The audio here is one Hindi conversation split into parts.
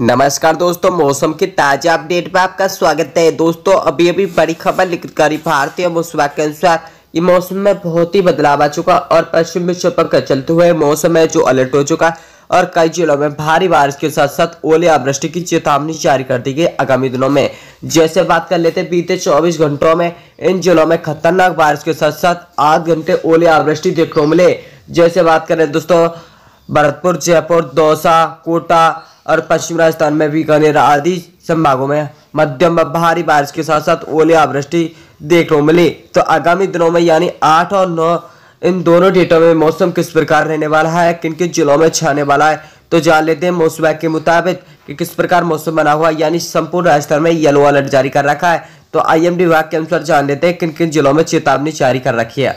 नमस्कार दोस्तों मौसम के ताजा अपडेट में आपका स्वागत है दोस्तों अभी अभी बड़ी खबर लिखित करी भारतीय मौसम के अनुसार ये मौसम में बहुत ही बदलाव आ चुका और पश्चिम विक्षोभ पर चलते हुए मौसम है जो अलर्ट हो चुका और कई जिलों में भारी बारिश के साथ साथ ओले अवृष्टि की चेतावनी जारी कर दी गई आगामी दिनों में जैसे बात कर लेते बीते 24 घंटों में इन जिलों में खतरनाक बारिश के साथ साथ आठ घंटे ओले अवृष्टि देखने को मिले जैसे बात करें दोस्तों भरतपुर जयपुर दौसा कोटा और पश्चिम राजस्थान में बीकानेर आदि संभागों में मध्यम व भारी बारिश के साथ साथ ओले आवृष्टि देखने को मिली तो आगामी दिनों में यानी आठ और नौ इन दोनों डेटों में मौसम किस प्रकार रहने वाला है किन किन जिलों में छाने वाला है तो जान लेते हैं मौसम के मुताबिक कि किस प्रकार मौसम बना हुआ यानी संपूर्ण राजस्थान में येलो अलर्ट जारी कर रखा है तो आईएमडी विभाग के अनुसार जान लेते हैं किन किन जिलों में चेतावनी जारी कर रखी है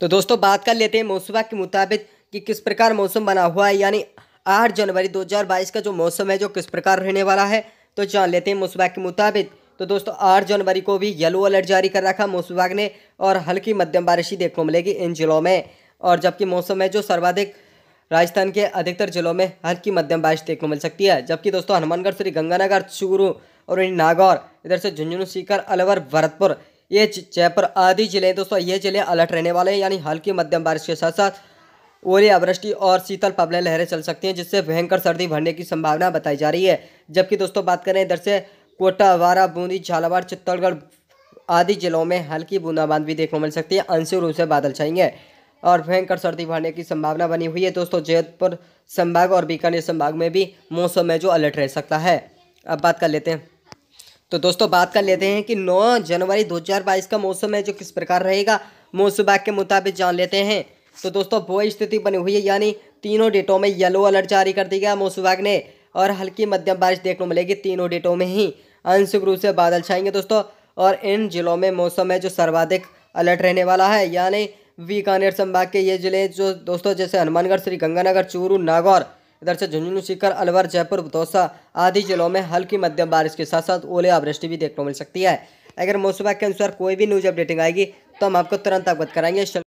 तो दोस्तों बात कर लेते हैं मौसम के मुताबिक कि किस प्रकार मौसम बना हुआ है यानी आठ जनवरी 2022 का जो मौसम है जो किस प्रकार रहने वाला है तो जान लेते हैं मौसम के मुताबिक तो दोस्तों आठ जनवरी को भी येलो अलर्ट जारी कर रखा मौसम विभाग ने और हल्की मध्यम बारिश ही देखने को मिलेगी इन जिलों में और जबकि मौसम है जो सर्वाधिक राजस्थान के अधिकतर जिलों में हल्की मध्यम बारिश देखने को मिल सकती है जबकि दोस्तों हनुमानगढ़ श्री गंगानगर चूरू और नागौर इधर से झुंझुनू सीकर अलवर भरतपुर ये जयपुर आदि जिले दोस्तों ये जिले अलर्ट रहने वाले हैं यानी हल्की मध्यम बारिश के साथ साथ ओले अवृष्टि और शीतल पवलें लहरें चल सकती हैं जिससे भयंकर सर्दी भरने की संभावना बताई जा रही है जबकि दोस्तों बात करें इधर से कोटा वारा बूंदी झालावाड़ चित्तौड़गढ़ आदि जिलों में हल्की बूंदाबांदी देखने को मिल सकती है आंशिक रूप से बादल छाएंगे और भयंकर सर्दी बढ़ने की संभावना बनी हुई है दोस्तों जयपुर संभाग और बीकानेर संभाग में भी मौसम में जो अलर्ट रह सकता है अब बात कर लेते हैं तो दोस्तों बात कर लेते हैं कि 9 जनवरी 2022 का मौसम है जो किस प्रकार रहेगा मौसम विभाग के मुताबिक जान लेते हैं तो दोस्तों वो स्थिति बनी हुई है यानी तीनों डेटों में येलो अलर्ट जारी कर दिया मौसम विभाग ने और हल्की मध्यम बारिश देखने को मिलेगी तीनों डेटों में ही आंशिक रूप से बादल छाएंगे दोस्तों और इन जिलों में मौसम है जो सर्वाधिक अलर्ट रहने वाला है यानी बीकानेर संभाग के ये जिले जो दोस्तों जैसे हनुमानगढ़ श्रीगंगानगर चूरू नागौर इधर से झुंझुनू सीकर अलवर जयपुर दौसा आदि जिलों में हल्की मध्यम बारिश के साथ साथ ओले वृष्टि भी देखने को मिल सकती है अगर मौसम के अनुसार कोई भी न्यूज़ अपडेटिंग आएगी तो हम आपको तुरंत अवगत कराएंगे